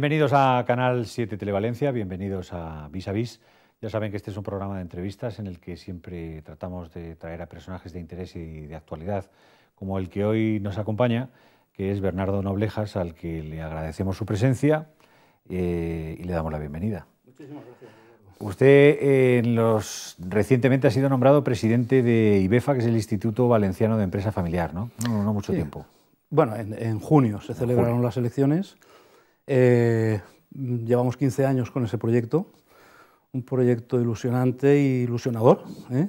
Bienvenidos a Canal 7 Televalencia, bienvenidos a Vis a Vis. Ya saben que este es un programa de entrevistas en el que siempre tratamos de traer a personajes de interés y de actualidad, como el que hoy nos acompaña, que es Bernardo Noblejas, al que le agradecemos su presencia eh, y le damos la bienvenida. Muchísimas gracias. Usted eh, recientemente ha sido nombrado presidente de IBEFA, que es el Instituto Valenciano de Empresa Familiar, ¿no? No, no, mucho tiempo. Bueno, en, junio se celebraron las elecciones. Eh, llevamos 15 años con ese proyecto, un proyecto ilusionante e ilusionador, ¿eh?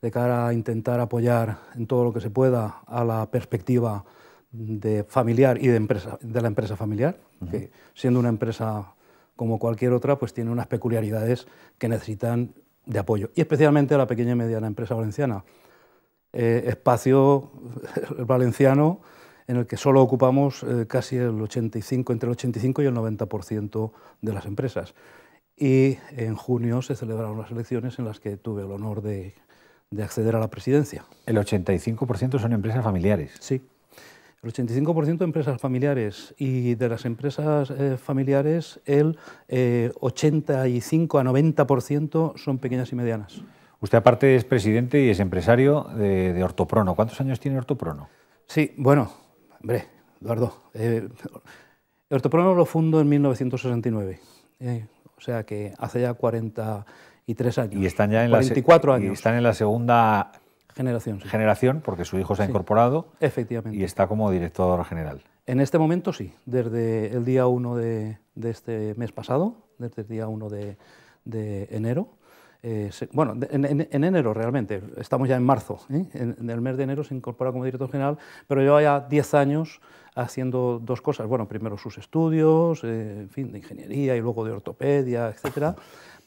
de cara a intentar apoyar en todo lo que se pueda a la perspectiva de familiar y de, la empresa familiar, que siendo una empresa como cualquier otra, pues tiene unas peculiaridades que necesitan de apoyo, y especialmente a la pequeña y mediana empresa valenciana. Eh, espacio valenciano en el que solo ocupamos eh, casi el 85, entre el 85 y el 90% de las empresas. Y en junio se celebraron las elecciones en las que tuve el honor de, acceder a la presidencia. El 85% son empresas familiares. Sí. El 85% de empresas familiares y de las empresas eh, familiares el 85 eh, a 90% son pequeñas y medianas. Usted aparte es presidente y es empresario de Ortoprono. ¿Cuántos años tiene Ortoprono? Sí, bueno, Hombre, Eduardo, eh, lo fundó en 1969, eh, o sea que hace ya 43 años. Y están ya en 44 la años. están en la segunda generación, generación porque su hijo se ha incorporado. Efectivamente. Y está como director general. En este momento sí, desde el día 1 de, este mes pasado, desde el día 1 de enero. Eh, bueno, en, enero realmente, estamos ya en marzo, ¿eh? en, el mes de enero se incorpora como director general, pero lleva ya 10 años haciendo dos cosas, bueno, primero sus estudios, eh, en fin, de ingeniería y luego de ortopedia, etcétera,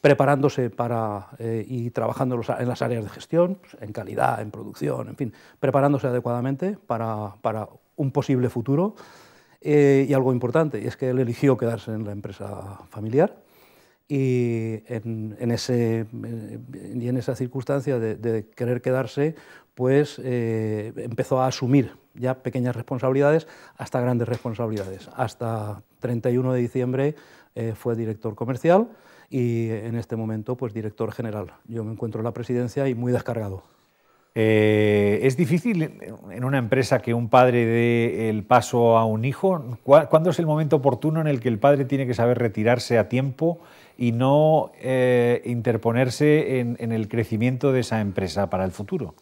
preparándose para y trabajando en las áreas de gestión, en calidad, en producción, en fin, preparándose adecuadamente para, para un posible futuro. y algo importante, es que él eligió quedarse en la empresa familiar y en, ese, eh, y en esa circunstancia de, querer quedarse, pues eh, empezó a asumir ya pequeñas responsabilidades hasta grandes responsabilidades. Hasta 31 de diciembre eh, fue director comercial y en este momento pues director general. Yo me encuentro en la presidencia y muy descargado. ¿Es difícil en una empresa que un padre dé el paso a un hijo? ¿Cuándo es el momento oportuno en el que el padre tiene que saber retirarse a tiempo y no eh, interponerse en el crecimiento de esa empresa para el futuro.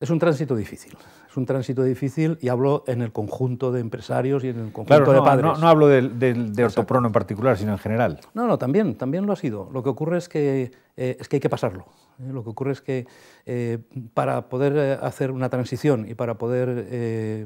Es un tránsito difícil, es un tránsito difícil y hablo en el conjunto de empresarios y en el conjunto de padres. No, hablo de, ortoprono en particular, sino en general. No, no, también, también lo ha sido. Lo que ocurre es que, eh, es que hay que pasarlo. Eh. Lo que ocurre es que eh, para poder hacer una transición y para poder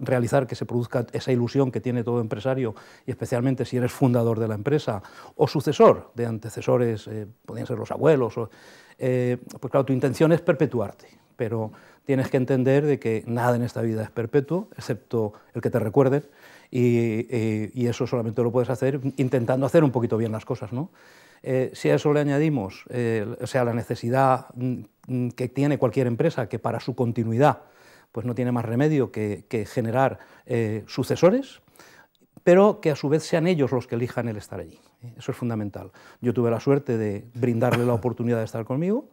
realizar que se produzca esa ilusión que tiene todo empresario, y especialmente si eres fundador de la empresa o sucesor de antecesores, podrían ser los abuelos, o, pues claro, tu intención es perpetuarte pero tienes que entender de que nada en esta vida es perpetuo, excepto el que te recuerden, eh, y, eso solamente lo puedes hacer intentando hacer un poquito bien las cosas. ¿no? Eh, si a eso le añadimos eh, sea, la necesidad mm, mm, que tiene cualquier empresa, que para su continuidad pues no tiene más remedio que generar sucesores, pero que a su vez sean ellos los que elijan el estar allí. Eso es fundamental. Yo tuve la suerte de brindarle la oportunidad de estar conmigo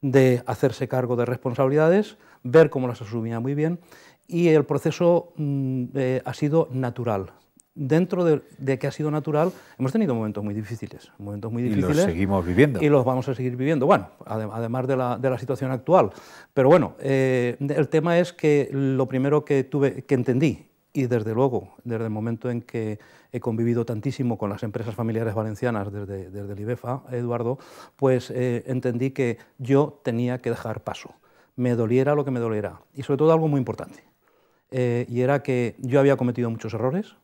de hacerse cargo de responsabilidades, ver cómo las asumía muy bien y el proceso mm, eh, ha sido natural. Dentro de, que ha sido natural, hemos tenido momentos muy difíciles. Momentos muy difíciles y los seguimos viviendo. Y los vamos a seguir viviendo, bueno, además de la, de la, situación actual. Pero bueno, eh, el tema es que lo primero que, tuve, que entendí y desde luego, desde el momento en que he convivido tantísimo con las empresas familiares valencianas desde, desde el IBEFA, Eduardo, pues eh, entendí que yo tenía que dejar paso, me doliera lo que me doliera. Y sobre todo algo muy importante, eh, y era que yo había cometido muchos errores,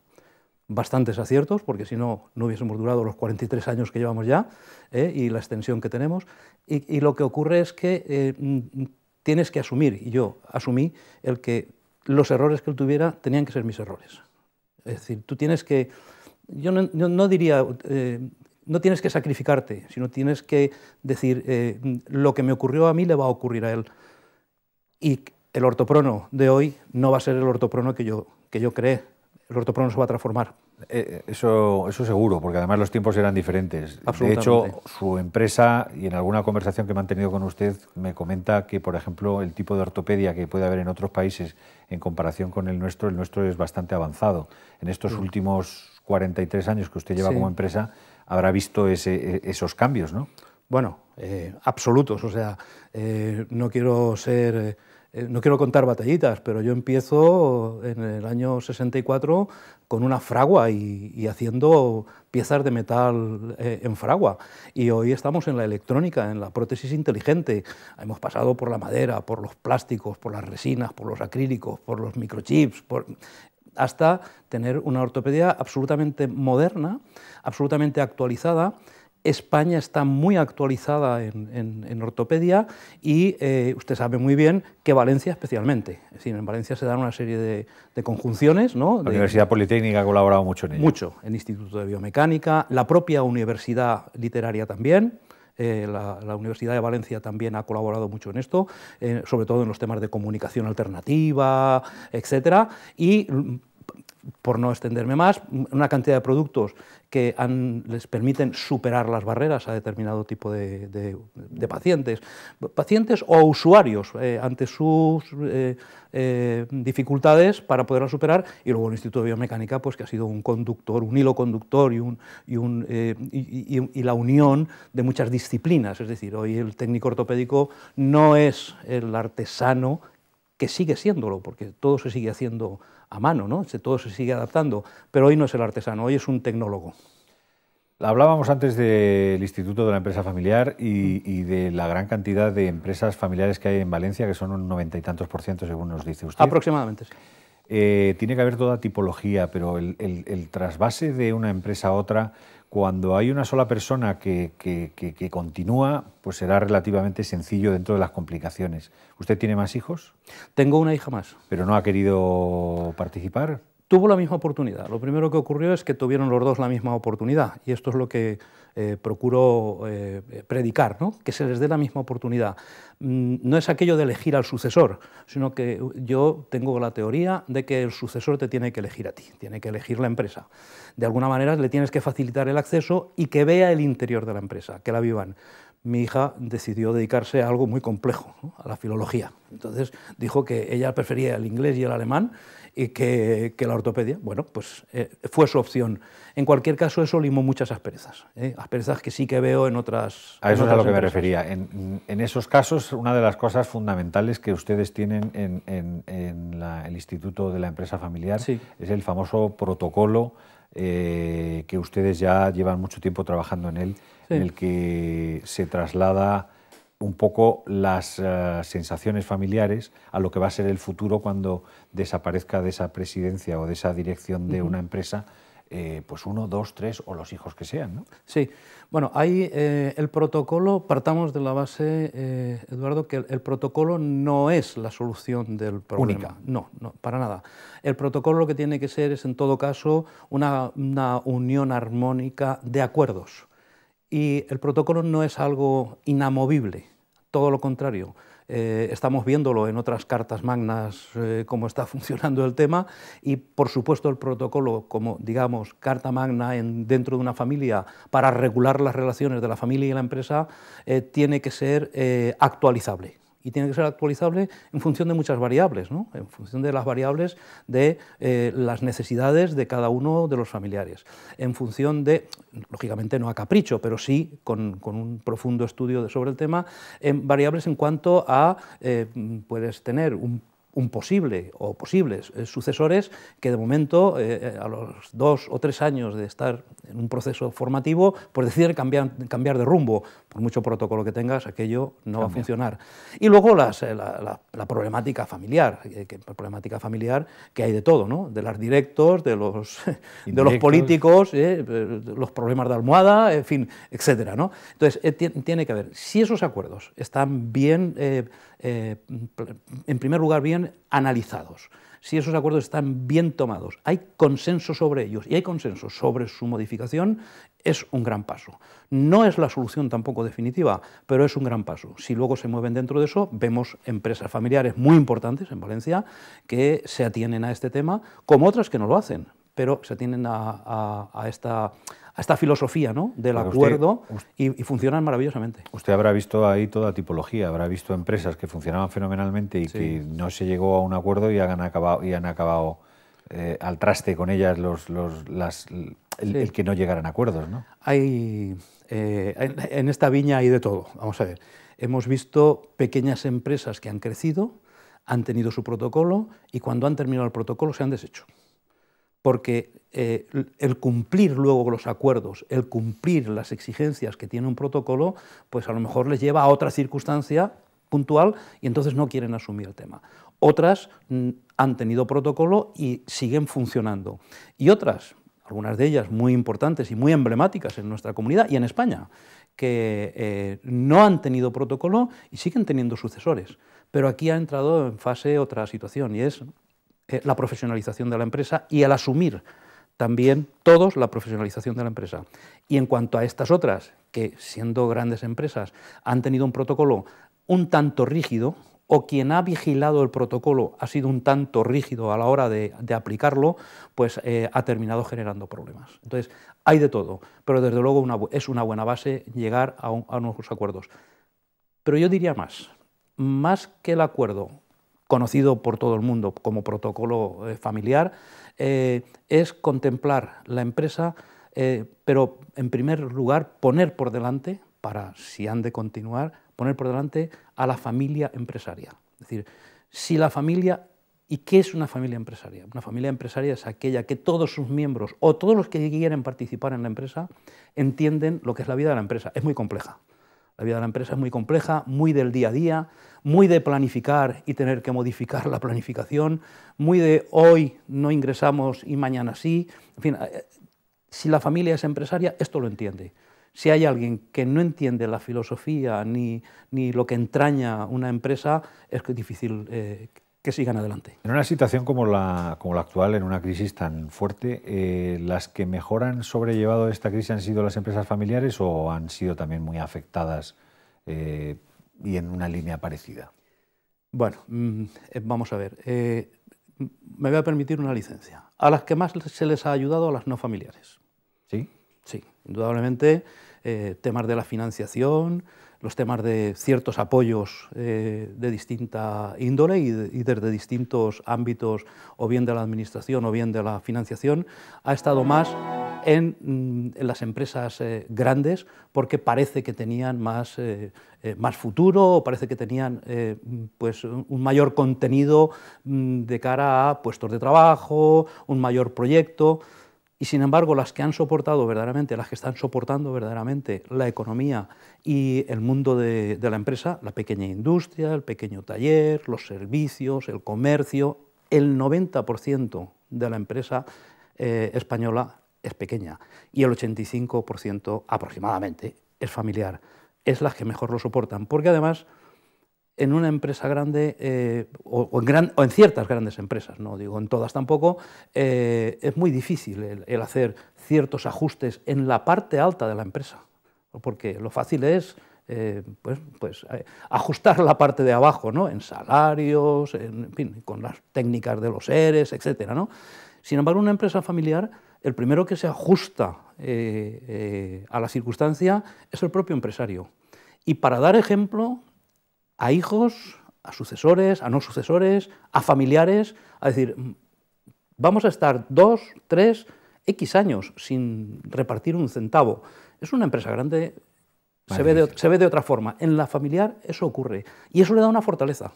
bastantes aciertos, porque si no, no hubiésemos durado los 43 años que llevamos ya eh, y la extensión que tenemos. Y, lo que ocurre es que mm, tienes que asumir, y yo asumí, el que los errores que él tuviera tenían que ser mis errores. Es decir, tú tienes que, yo no, diría, eh, no tienes que sacrificarte, sino tienes que decir, eh, lo que me ocurrió a mí le va a ocurrir a él. Y el ortoprono de hoy no va a ser el ortoprono que yo, que yo creé el ortoprono se va a transformar. Eh, eh, eso, eso seguro, porque además los tiempos eran diferentes. De hecho, su empresa, y en alguna conversación que he mantenido con usted, me comenta que, por ejemplo, el tipo de ortopedia que puede haber en otros países en comparación con el nuestro, el nuestro es bastante avanzado. En estos mm. últimos 43 años que usted lleva como empresa, habrá visto e, esos cambios, ¿no? Bueno, eh, absolutos. O sea, no quiero ser eh, no quiero contar batallitas, pero yo empiezo en el año 64 con una fragua y, haciendo piezas de metal eh, en fragua. Y hoy estamos en la electrónica, en la prótesis inteligente. Hemos pasado por la madera, por los plásticos, por las resinas, por los acrílicos, por los microchips, hasta tener una ortopedia absolutamente moderna, absolutamente actualizada España está muy actualizada en, ortopedia y eh, usted sabe muy bien que Valencia especialmente. Es en Valencia se dan una serie de, conjunciones. ¿no? La Universidad Politécnica ha colaborado mucho en ello. Mucho, el Instituto de Biomecánica, la propia Universidad Literaria también. Eh, la, Universidad de Valencia también ha colaborado mucho en esto, eh, sobre todo en los temas de comunicación alternativa, etc., y por no extenderme más, una cantidad de productos que les permiten superar las barreras a determinado tipo de, pacientes, pacientes o usuarios eh, ante sus eh, eh, dificultades para poderlas superar, y luego el Instituto de Biomecánica, pues que ha sido un conductor, un hilo conductor y, un, y, un, y la unión de muchas disciplinas, es decir, hoy el técnico ortopédico no es el artesano que sigue siéndolo, porque todo se sigue haciendo a mano, ¿no? todo se sigue adaptando, pero hoy no es el artesano, hoy es un tecnólogo. Hablábamos antes del Instituto de la Empresa Familiar y, de la gran cantidad de empresas familiares que hay en Valencia, que son un noventa y tantos por ciento, según nos dice usted. Aproximadamente, sí. Eh, tiene que haber toda tipología, pero el, trasvase de una empresa a otra cuando hay una sola persona que, continúa, pues será relativamente sencillo dentro de las complicaciones. ¿Usted tiene más hijos? Tengo una hija más. ¿Pero no ha querido participar? Tuvo la misma oportunidad. Lo primero que ocurrió es que tuvieron los dos la misma oportunidad. Y esto es lo que eh, procuro eh, predicar, que se les dé la misma oportunidad. Mm, no es aquello de elegir al sucesor, sino que yo tengo la teoría de que el sucesor te tiene que elegir a ti, tiene que elegir la empresa. De alguna manera le tienes que facilitar el acceso y que vea el interior de la empresa, que la vivan mi hija decidió dedicarse a algo muy complejo, a la filología. Entonces dijo que ella prefería el inglés y el alemán y que, la ortopedia, bueno, pues eh, fue su opción. En cualquier caso, eso limó muchas asperezas, ¿eh? asperezas que sí que veo en otras... A eso es a lo que me refería. En, esos casos, una de las cosas fundamentales que ustedes tienen en, el Instituto de la Empresa Familiar es el famoso protocolo eh, que ustedes ya llevan mucho tiempo trabajando en él, en el que se traslada un poco las eh, sensaciones familiares a lo que va a ser el futuro cuando desaparezca de esa presidencia o de esa dirección de una empresa, eh, pues uno, dos, tres o los hijos que sean. Sí, bueno, hay eh, el protocolo, partamos de la base, Eduardo, que el, protocolo no es la solución del problema. Única. No, no, para nada. El protocolo lo que tiene que ser es, en todo caso, una, una unión armónica de acuerdos. Y el protocolo no es algo inamovible todo lo contrario. Eh, estamos viéndolo en otras cartas magnas eh, cómo está funcionando el tema y, por supuesto, el protocolo como, digamos, carta magna dentro de una familia para regular las relaciones de la familia y la empresa eh, tiene que ser actualizable y tiene que ser actualizable en función de muchas variables, ¿no? en función de las variables de eh, las necesidades de cada uno de los familiares, en función de, lógicamente no a capricho, pero sí con, un profundo estudio sobre el tema, en variables en cuanto a, eh, puedes tener un un posible o posibles eh, sucesores que de momento, eh, eh, a los dos o tres años de estar en un proceso formativo, pues deciden cambiar, cambiar de rumbo. Por mucho protocolo que tengas, aquello no va a funcionar. Y luego la, problemática familiar, que, problemática familiar que hay de todo, ¿no? de los directos, de los, de los políticos, los problemas de almohada, en fin, etc. ¿no? Entonces, tiene que haber, si esos acuerdos están bien, en primer lugar bien, analizados, si esos acuerdos están bien tomados, hay consenso sobre ellos y hay consenso sobre su modificación, es un gran paso. No es la solución tampoco definitiva, pero es un gran paso. Si luego se mueven dentro de eso, vemos empresas familiares muy importantes en Valencia que se atienen a este tema, como otras que no lo hacen pero se tienen a, esta, filosofía ¿no? del acuerdo y, funcionan maravillosamente. Usted habrá visto ahí toda tipología, habrá visto empresas que funcionaban fenomenalmente y que no se llegó a un acuerdo y han acabado, y han acabado eh, al traste con ellas los, las, el, que no llegaran a acuerdos. ¿no? Hay, eh, en, en esta viña hay de todo, vamos a ver. Hemos visto pequeñas empresas que han crecido, han tenido su protocolo y cuando han terminado el protocolo se han deshecho porque eh, el cumplir luego los acuerdos, el cumplir las exigencias que tiene un protocolo, pues a lo mejor les lleva a otra circunstancia puntual y entonces no quieren asumir el tema. Otras mm, han tenido protocolo y siguen funcionando. Y otras, algunas de ellas muy importantes y muy emblemáticas en nuestra comunidad y en España, que eh, no han tenido protocolo y siguen teniendo sucesores. Pero aquí ha entrado en fase otra situación y es eh, la profesionalización de la empresa y al asumir también todos la profesionalización de la empresa. Y en cuanto a estas otras, que siendo grandes empresas han tenido un protocolo un tanto rígido, o quien ha vigilado el protocolo ha sido un tanto rígido a la hora de, aplicarlo, pues eh, ha terminado generando problemas. Entonces, hay de todo, pero desde luego es una buena base llegar a, a unos acuerdos. Pero yo diría más, más que el acuerdo conocido por todo el mundo como protocolo eh, familiar, eh, es contemplar la empresa, eh, pero en primer lugar poner por delante, para si han de continuar, poner por delante a la familia empresaria. Es decir, si la familia... ¿Y qué es una familia empresaria? Una familia empresaria es aquella que todos sus miembros o todos los que quieren participar en la empresa entienden lo que es la vida de la empresa. Es muy compleja. La vida de la empresa es muy compleja, muy del día a día, muy de planificar y tener que modificar la planificación, muy de hoy no ingresamos y mañana sí. En fin, eh, si la familia es empresaria, esto lo entiende. Si hay alguien que no entiende la filosofía ni, ni lo que entraña una empresa, es difícil eh, que sigan adelante. En una situación como la, actual, en una crisis tan fuerte, eh, ¿las que mejor han sobrellevado esta crisis han sido las empresas familiares o han sido también muy afectadas eh, y en una línea parecida? Bueno, mm, eh, vamos a ver. me voy a permitir una licencia. A las que más se les ha ayudado, a las no familiares. ¿Sí? Sí, indudablemente, temas de la financiación, los temas de ciertos apoyos eh, de distinta índole y, desde distintos ámbitos, o bien de la administración o bien de la financiación, ha estado más en, mm, las empresas eh, grandes porque parece que tenían más, eh, futuro, o parece que tenían pues, un mayor contenido mm, de cara a puestos de trabajo, un mayor proyecto. Y sin embargo, las que han soportado verdaderamente, las que están soportando verdaderamente la economía y el mundo de, la empresa, la pequeña industria, el pequeño taller, los servicios, el comercio, el 90% de la empresa eh, española es pequeña y el 85% aproximadamente es familiar. Es las que mejor lo soportan, porque además en una empresa grande eh, o, en gran, o, en ciertas grandes empresas, no digo en todas tampoco, eh, es muy difícil el, hacer ciertos ajustes en la parte alta de la empresa, porque lo fácil es eh, pues, pues, ajustar la parte de abajo, ¿no? en salarios, en, fin, con las técnicas de los seres, etc. ¿no? Sin embargo, una empresa familiar, el primero que se ajusta a la circunstancia es el propio empresario. Y para dar ejemplo, a hijos, a sucesores, a no sucesores, a familiares, a decir, vamos a estar dos, tres, X años sin repartir un centavo. Es una empresa grande, se ve, de, otra forma. En la familiar eso ocurre y eso le da una fortaleza.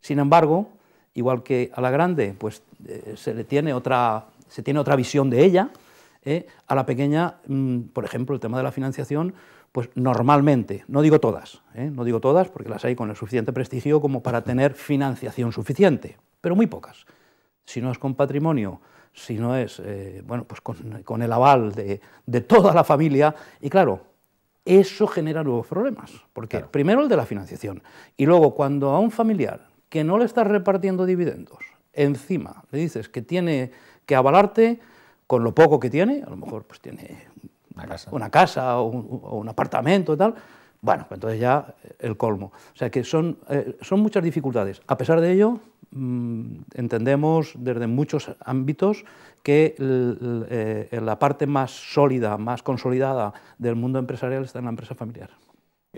Sin embargo, igual que a la grande, pues eh, se le tiene otra, se tiene otra visión de ella. Eh, a la pequeña, mm, por ejemplo, el tema de la financiación, pues normalmente, no digo todas, ¿eh? no digo todas porque las hay con el suficiente prestigio como para tener financiación suficiente, pero muy pocas. Si no es con patrimonio, si no es eh, bueno, pues con, el aval de, toda la familia, y claro, eso genera nuevos problemas, porque primero el de la financiación, y luego cuando a un familiar que no le estás repartiendo dividendos, encima le dices que tiene que avalarte con lo poco que tiene, a lo mejor pues tiene una casa. o un, apartamento y tal. Bueno, pues entonces ya eh, el colmo. O sea que son, eh, son muchas dificultades. A pesar de ello, mm, entendemos desde muchos ámbitos que eh, la parte más sólida, más consolidada del mundo empresarial está en la empresa familiar.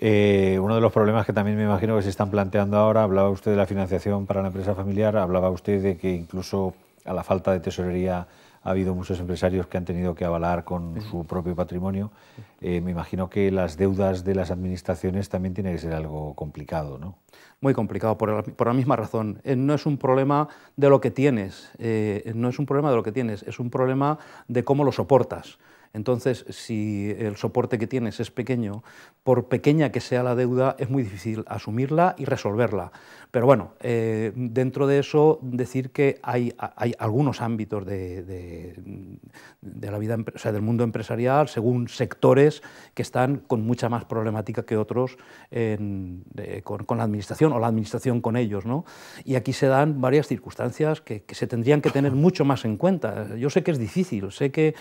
uno de los problemas que también me imagino que se están planteando ahora, hablaba usted de la financiación para la empresa familiar, hablaba usted de que incluso a la falta de tesorería ha habido muchos empresarios que han tenido que avalar con su propio patrimonio. Eh, me imagino que las deudas de las administraciones también tiene que ser algo complicado, ¿no? Muy complicado, por la, misma razón. Eh, no es un problema de lo que tienes, eh, no es un problema de lo que tienes, es un problema de cómo lo soportas. Entonces, si el soporte que tienes es pequeño, por pequeña que sea la deuda, es muy difícil asumirla y resolverla. Pero bueno, eh, dentro de eso, decir que hay, algunos ámbitos de, la vida, o del mundo empresarial, según sectores que están con mucha más problemática que otros con, la administración o la administración con ellos. Y aquí se dan varias circunstancias que, se tendrían que tener mucho más en cuenta. Yo sé que es difícil, sé que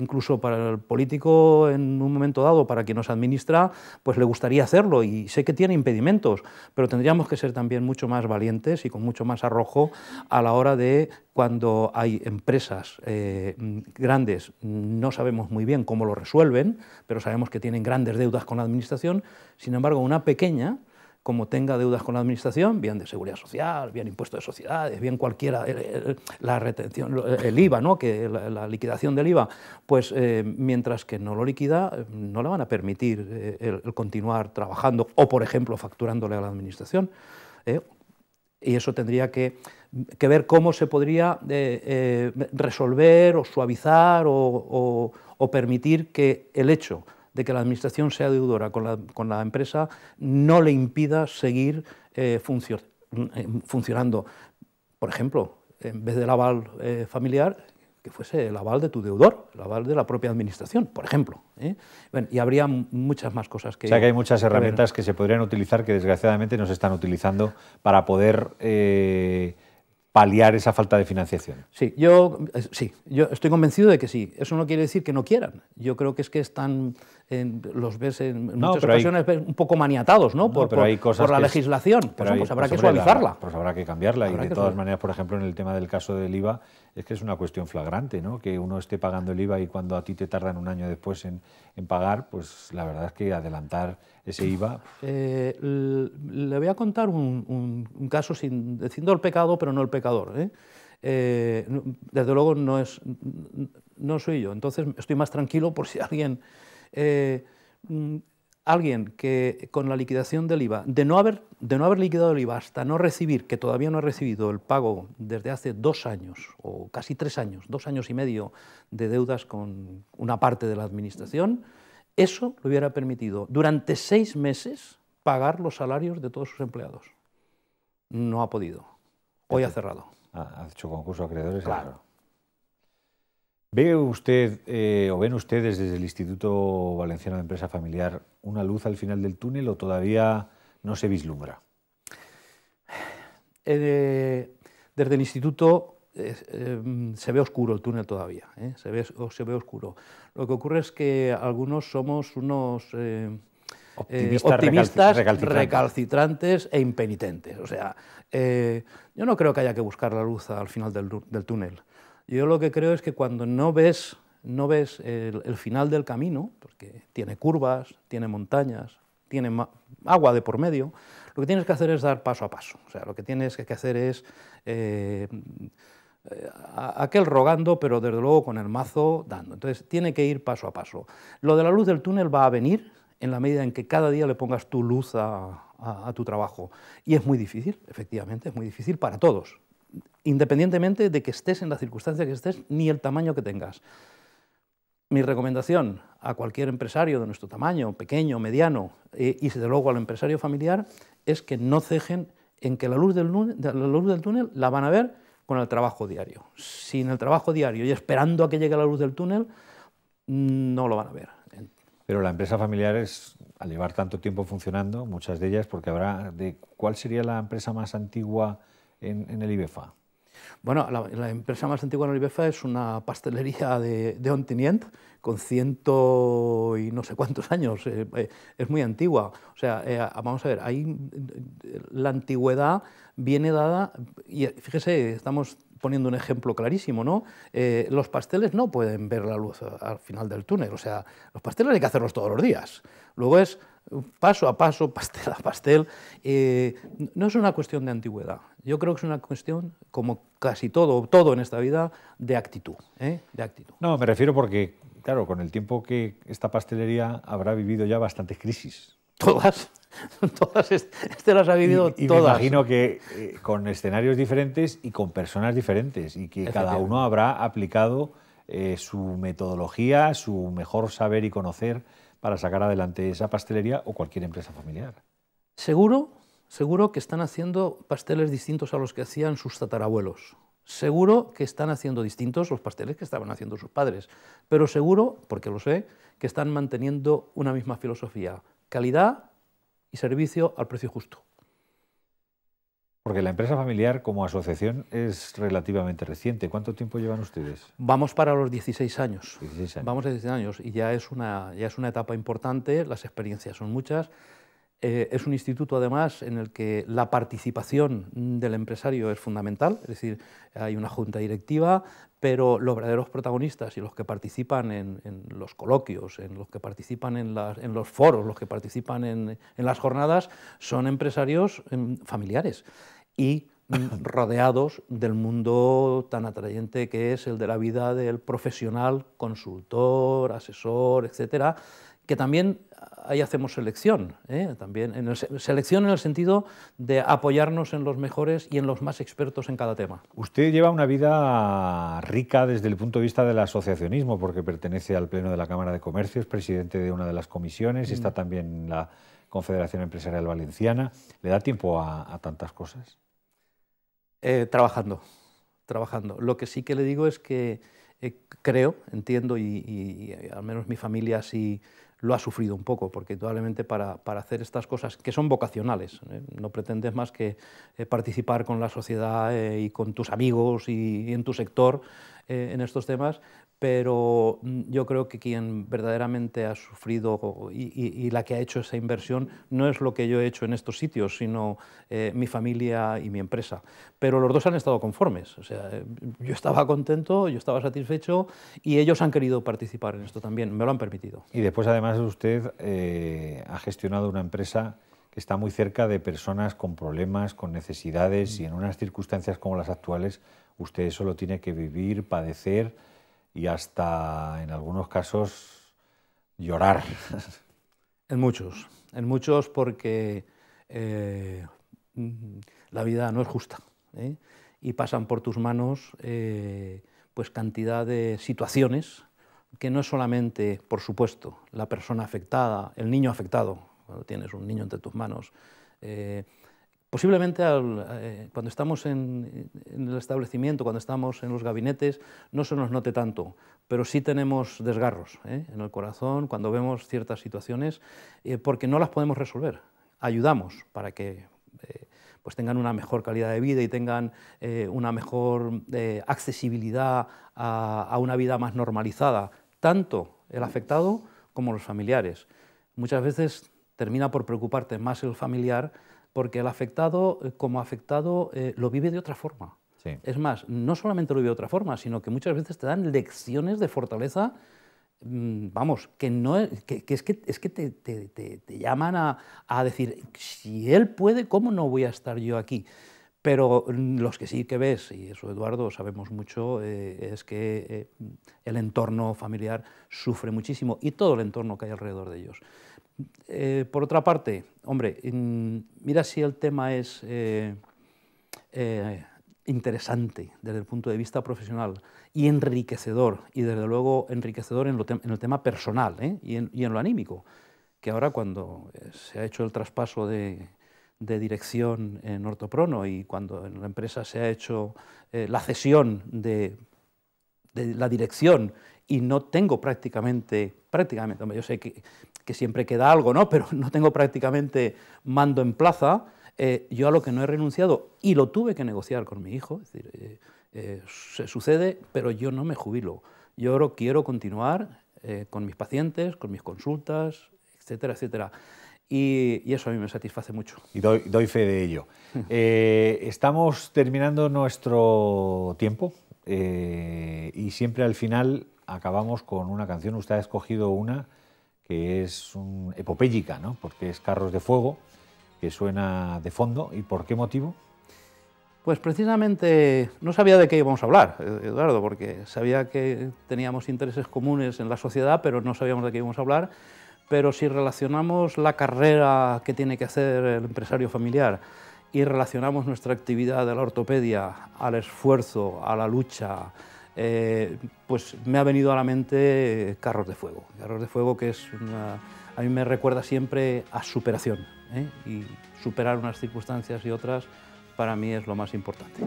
incluso para el político en un momento dado, para quien nos administra, pues le gustaría hacerlo y sé que tiene impedimentos, pero tendríamos que ser también mucho más valientes y con mucho más arrojo a la hora de cuando hay empresas eh, grandes, no sabemos muy bien cómo lo resuelven, pero sabemos que tienen grandes deudas con la administración, sin embargo una pequeña, como tenga deudas con la administración, bien de seguridad social, bien impuesto de sociedades, bien cualquiera, la retención, el IVA, ¿no? que la, liquidación del IVA, pues eh, mientras que no lo liquida, no le van a permitir eh, el, continuar trabajando o, por ejemplo, facturándole a la administración. ¿eh? y eso tendría que, ver cómo se podría resolver o suavizar o permitir que el hecho de que la Administración sea deudora con la, empresa no le impida seguir eh, eh, funcionando. Por ejemplo, en vez del aval eh, familiar, que fuese el aval de tu deudor, el aval de la propia administración, por ejemplo. y habría muchas más cosas que... O sea que hay muchas herramientas que se podrían utilizar que desgraciadamente no se están utilizando para poder paliar esa falta de financiación. Sí yo, sí, yo estoy convencido de que sí. Eso no quiere decir que no quieran. Yo creo que es que están los ves en muchas ocasiones un poco maniatados ¿no? por, la legislación. pues, habrá que suavizarla. pues habrá que cambiarla. y de todas maneras, por ejemplo, en el tema del caso del IVA, es que es una cuestión flagrante, ¿no? que uno esté pagando el IVA y cuando a ti te tardan un año después en, pagar, pues la verdad es que adelantar ese IVA. Eh, le voy a contar un, caso sin, diciendo el pecado, pero no el pecador. ¿eh? Eh, desde luego no, es, no soy yo, entonces estoy más tranquilo por si alguien eh, mm, alguien que con la liquidación del IVA, de no, haber, de no haber liquidado el IVA hasta no recibir, que todavía no ha recibido el pago desde hace dos años o casi tres años, dos años y medio de deudas con una parte de la Administración, eso le hubiera permitido durante seis meses pagar los salarios de todos sus empleados. No ha podido. Hoy ha cerrado. Ah, ha hecho concurso a acreedores. Claro. ¿Ve usted eh, o ven ustedes desde el Instituto Valenciano de Empresa Familiar una luz al final del túnel o todavía no se vislumbra? Eh, desde el Instituto eh, em, se ve oscuro el túnel todavía, se ve, oscuro. Lo que ocurre es que algunos somos unos optimistas, recalcitrantes. e impenitentes. O sea, yo no creo que haya que buscar la luz al final del túnel. Yo lo que creo es que cuando no ves, no ves el, final del camino, porque tiene curvas, tiene montañas, tiene agua de por medio, lo que tienes que hacer es dar paso a paso. O sea, lo que tienes que hacer es eh, eh, aquel rogando, pero desde luego con el mazo dando. Entonces, tiene que ir paso a paso. Lo de la luz del túnel va a venir en la medida en que cada día le pongas tu luz a tu trabajo. Y es muy difícil, efectivamente, es muy difícil para todos independientemente de que estés en la circunstancia que estés, ni el tamaño que tengas. Mi recomendación a cualquier empresario de nuestro tamaño, pequeño, mediano, eh, y desde luego al empresario familiar, es que no cejen en que la luz, del, la luz del túnel la van a ver con el trabajo diario. Sin el trabajo diario y esperando a que llegue la luz del túnel, no lo van a ver. Pero la empresa familiar es, al llevar tanto tiempo funcionando, muchas de ellas, porque habrá de cuál sería la empresa más antigua en, el IBEFA? Bueno, la, empresa más antigua en el IBEFA es una pastelería de, de Ontinient con ciento y no sé cuántos años. Eh, eh, es muy antigua. O sea, eh, vamos a ver, ahí la antigüedad viene dada, y fíjese, estamos poniendo un ejemplo clarísimo, ¿no? los pasteles no pueden ver la luz al final del túnel, o sea, los pasteles hay que hacerlos todos los días. Luego es paso a paso, pastel a pastel, eh, no es una cuestión de antigüedad. Yo creo que es una cuestión, como casi todo, todo en esta vida, de actitud, ¿eh? de actitud. No, me refiero porque, claro, con el tiempo que esta pastelería habrá vivido ya bastantes crisis. Todas, todas, este las ha vivido y, todas. Me imagino que eh, con escenarios diferentes y con personas diferentes y que cada uno habrá aplicado su metodología, su mejor saber y conocer para sacar adelante esa pastelería o cualquier empresa familiar. Seguro, seguro que están haciendo pasteles distintos a los que hacían sus tatarabuelos. Seguro que están haciendo distintos los pasteles que estaban haciendo sus padres, pero seguro, porque lo sé, que están manteniendo una misma filosofía, calidad y servicio al precio justo. Porque la empresa familiar como asociación es relativamente reciente. ¿Cuánto tiempo llevan ustedes? Vamos para los 16 años. Vamos a 16 años y ya es, una, ya es una etapa importante, las experiencias son muchas. Eh, es un instituto, además, en el que la participación del empresario es fundamental, es decir, hay una junta directiva, pero los verdaderos protagonistas y los que participan en, los coloquios, en los que participan en, los foros, los que participan en, las jornadas, son empresarios em, familiares y mm, rodeados del mundo tan atrayente que es el de la vida del profesional, consultor, asesor, etcétera, que también ahí hacemos selección, ¿eh? también selección en el sentido de apoyarnos en los mejores y en los más expertos en cada tema. Usted lleva una vida rica desde el punto de vista del asociacionismo, porque pertenece al Pleno de la Cámara de Comercio, es presidente de una de las comisiones, está mm. también la Confederación Empresarial Valenciana. ¿Le da tiempo a, tantas cosas? Eh, trabajando, trabajando. Lo que sí que le digo es que eh, creo, entiendo, y, eh, al menos mi familia sí lo ha sufrido un poco, porque indudablemente para, hacer estas cosas, que son vocacionales, ¿eh? no pretendes más que participar con la sociedad y con tus amigos y en tu sector en estos temas, pero mm, yo creo que quien verdaderamente ha sufrido y, la que ha hecho esa inversión no es lo que yo he hecho en estos sitios, sino eh, mi familia y mi empresa. Pero los dos han estado conformes, o sea, eh, yo estaba contento, yo estaba satisfecho y ellos han querido participar en esto también, me lo han permitido. Y después además usted eh, ha gestionado una empresa que está muy cerca de personas con problemas, con necesidades y en unas circunstancias como las actuales usted solo tiene que vivir, padecer y hasta en algunos casos llorar. En muchos, en muchos porque eh, mm, la vida no es justa ¿eh? y pasan por tus manos eh, pues cantidad de situaciones que no es solamente, por supuesto, la persona afectada, el niño afectado, cuando tienes un niño entre tus manos, Posiblemente eh, cuando estamos en, el establecimiento, cuando estamos en los gabinetes, no se nos note tanto, pero sí tenemos desgarros ¿eh? en el corazón cuando vemos ciertas situaciones eh, porque no las podemos resolver. Ayudamos para que pues tengan una mejor calidad de vida y tengan una mejor accesibilidad a, a una vida más normalizada, tanto el afectado como los familiares. Muchas veces termina por preocuparte más el familiar porque el afectado, eh, como afectado, eh, lo vive de otra forma. Es más, no solamente lo vive de otra forma, sino que muchas veces te dan lecciones de fortaleza, mm, vamos, que, no, es que, te, llaman a, decir, si él puede, ¿cómo no voy a estar yo aquí? Pero mm, los que sí que ves, y eso Eduardo sabemos mucho, eh, es que el entorno familiar sufre muchísimo y todo el entorno que hay alrededor de ellos. Eh, por otra parte, hombre, mira si el tema es eh, eh, interesante desde el punto de vista profesional y enriquecedor, y desde luego enriquecedor en, el tema personal y en, lo anímico, que ahora cuando se ha hecho el traspaso de, de dirección en Ortoprono y cuando en la empresa se ha hecho la cesión de de la dirección y no tengo prácticamente, prácticamente, yo sé que, siempre queda algo, ¿no? pero no tengo prácticamente mando en plaza, eh, yo a lo que no he renunciado y lo tuve que negociar con mi hijo, eh, eh, se sucede, pero yo no me jubilo, yo quiero continuar con mis pacientes, con mis consultas, etcétera, etcétera. Y, eso a mí me satisface mucho. Y doy, fe de ello. estamos terminando nuestro tiempo. Eh, y siempre al final acabamos con una canción. Usted ha escogido una que es un epopélica, ¿no? porque es Carros de Fuego, que suena de fondo. ¿Y por qué motivo? Pues precisamente no sabía de qué íbamos a hablar, eh, Eduardo, porque sabía que teníamos intereses comunes en la sociedad, pero no sabíamos de qué íbamos a hablar. Pero si relacionamos la carrera que tiene que hacer el empresario familiar y relacionamos nuestra actividad de la ortopedia al esfuerzo, a la lucha, eh, pues me ha venido a la mente eh, Carros de Fuego. Carros de Fuego que es a mí me recuerda siempre a superación ¿eh? y superar unas circunstancias y otras para mí es lo más importante.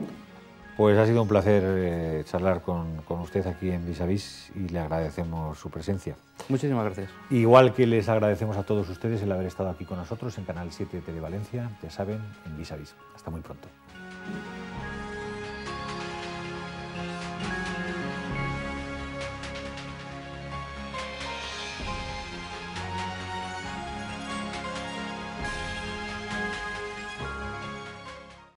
Pues ha sido un placer eh, charlar con, con, usted aquí en Visavis y le agradecemos su presencia. Muchísimas gracias. Igual que les agradecemos a todos ustedes el haber estado aquí con nosotros en Canal 7 de Valencia, ya saben, en Visavis. Hasta muy pronto.